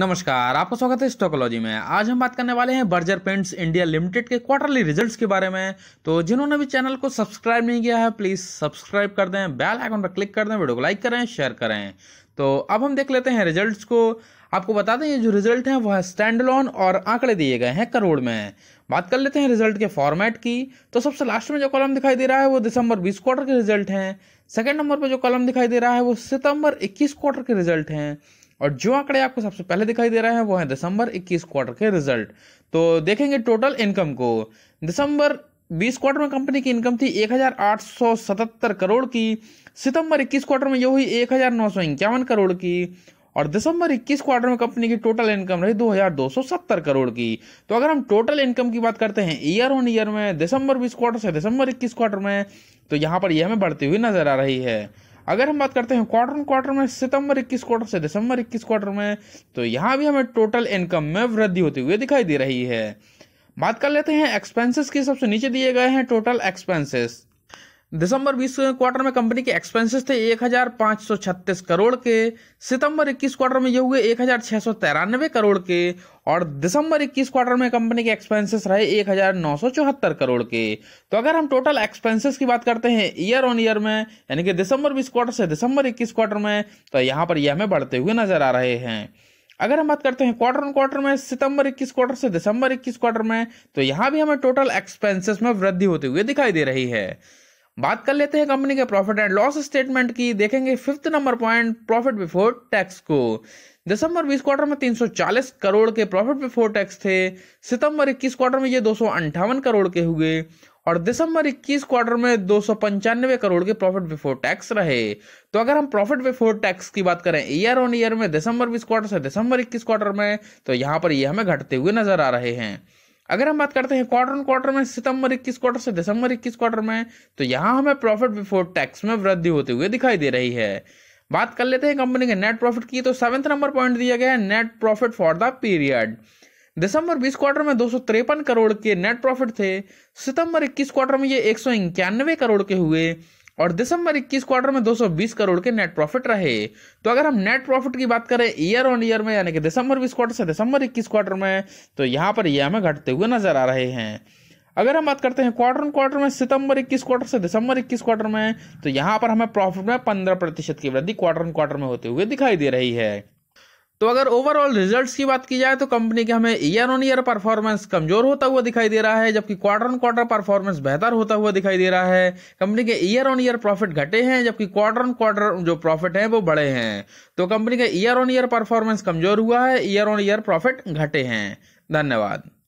नमस्कार आपका स्वागत है स्टोकोलॉजी में आज हम बात करने वाले हैं बर्जर पेंट्स इंडिया लिमिटेड के क्वार्टरली रिजल्ट्स के बारे में तो जिन्होंने भी चैनल को सब्सक्राइब नहीं किया है प्लीज़ सब्सक्राइब कर दें बेल आइकन पर क्लिक कर दें वीडियो को लाइक करें शेयर करें तो अब हम देख लेते हैं रिजल्ट्स को आपको बता दें ये जो रिजल्ट हैं वह स्टैंड लोन और आंकड़े दिए गए हैं करोड़ में बात कर लेते हैं रिजल्ट के फॉर्मेट की तो सबसे लास्ट में जो कॉलम दिखाई दे रहा है वो दिसंबर बीस क्वार्टर के रिजल्ट हैं सेकेंड नंबर पर जो कॉलम दिखाई दे रहा है वो सितंबर इक्कीस क्वार्टर के रिजल्ट हैं और जो आंकड़े आपको सबसे पहले दिखाई दे रहे हैं वो है दिसंबर 21 क्वार्टर के रिजल्ट तो देखेंगे टोटल इनकम को दिसंबर 20 क्वार्टर में कंपनी की इनकम थी 1877 करोड़ की सितंबर 21 क्वार्टर में ये हुई एक करोड़ की और दिसंबर 21 क्वार्टर में कंपनी की टोटल इनकम रही 2270 करोड़ की तो अगर हम टोटल इनकम की बात करते हैं ईयर ऑन ईयर में दिसंबर 20 क्वार्टर से दिसंबर 21 क्वार्टर में तो यहाँ पर यह हमें बढ़ती हुई नजर आ रही है अगर हम बात करते हैं क्वार्टर क्वार्टर में सितंबर 21 क्वार्टर से दिसंबर 21 क्वार्टर में तो यहाँ भी हमें टोटल इनकम में वृद्धि होती हुई दिखाई दे रही है बात कर लेते हैं एक्सपेंसेस की सबसे नीचे दिए गए हैं टोटल एक्सपेंसेस दिसंबर 20 क्वार्टर में कंपनी के एक्सपेंसेस थे 1536 करोड़ के सितंबर 21 क्वार्टर में ये हुए एक करोड़ के और दिसंबर 21 क्वार्टर में कंपनी के एक्सपेंसेस रहे एक करोड़ के तो अगर हम टोटल एक्सपेंसेस की बात करते हैं ईयर ऑन ईयर में यानी कि दिसंबर बीस क्वार्टर से दिसंबर इक्कीस क्वार्टर में तो यहाँ पर यह हमें बढ़ते हुए नजर आ रहे हैं अगर हम बात करते हैं क्वार्टर ऑन क्वार्टर में सितंबर 21 क्वार्टर से दिसंबर 21 क्वार्टर में तो यहाँ भी हमें टोटल एक्सपेंसेस में वृद्धि होते हुए दिखाई दे रही है बात कर लेते हैं कंपनी के प्रॉफिट एंड लॉस स्टेटमेंट की देखेंगे fifth number point profit before tax को दिसंबर बीस क्वार्टर में 340 करोड़ के प्रॉफिट बिफोर टैक्स थे सितंबर 21 क्वार्टर में ये दो करोड़ के हुए और दिसंबर 21 क्वार्टर में दो करोड़ के प्रॉफिट बिफोर टैक्स रहे तो अगर हम प्रॉफिट बिफोर टैक्स की बात करें ईयर ऑन ईयर में दिसंबर 20 क्वार्टर से दिसंबर 21 क्वार्टर में तो यहाँ पर ये हमें घटते हुए नजर आ रहे हैं अगर हम बात करते हैं क्वार्टर ऑन क्वार्टर में सितंबर इक्कीस क्वार्टर से दिसंबर इक्कीस क्वार्टर में तो यहाँ हमें प्रॉफिट बिफोर टैक्स में वृद्धि होते हुए दिखाई दे रही है बात कर लेते हैं कंपनी के नेट प्रॉफिट की तो सेवेंथ नंबर पॉइंट दिया गया है net profit for the period दिसंबर 20 क्वार्टर में दो करोड़ के नेट प्रॉफिट थे सितंबर 21 क्वार्टर में ये एक करोड़ के हुए और दिसंबर 21 क्वार्टर में 220 करोड़ के नेट प्रॉफिट रहे तो अगर हम नेट प्रॉफिट की बात करें ईयर ऑन ईयर में यानी कि दिसंबर 20 क्वार्टर से दिसंबर 21 क्वार्टर में तो यहाँ पर ये यह हमें घटते हुए नजर आ रहे हैं अगर हम बात करते हैं क्वार्टर ऑन क्वार्टर में सितंबर 21 क्वार्टर से दिसंबर 21 क्वार्टर में तो यहाँ पर हमें प्रॉफिट में पंद्रह प्रतिशत की वृद्धि क्वार्टर ऑन क्वार्टर में होते हुए दिखाई दे रही है तो अगर ओवरऑल रिजल्ट्स की बात की जाए तो कंपनी के हमें ईयर ऑन ईयर परफॉर्मेंस कमजोर होता हुआ दिखाई दे रहा है जबकि क्वार्टर ऑन क्वार्टर परफॉर्मेंस बेहतर होता हुआ दिखाई दे रहा है कंपनी के ईयर ऑन ईयर प्रॉफिट घटे हैं जबकि क्वार्टर ऑन क्वार्टर जो प्रॉफिट है वो बढ़े हैं तो कंपनी का ईयर ऑन ईयर परफॉर्मेंस कमजोर हुआ है ईयर ऑन ईयर प्रॉफिट घटे हैं धन्यवाद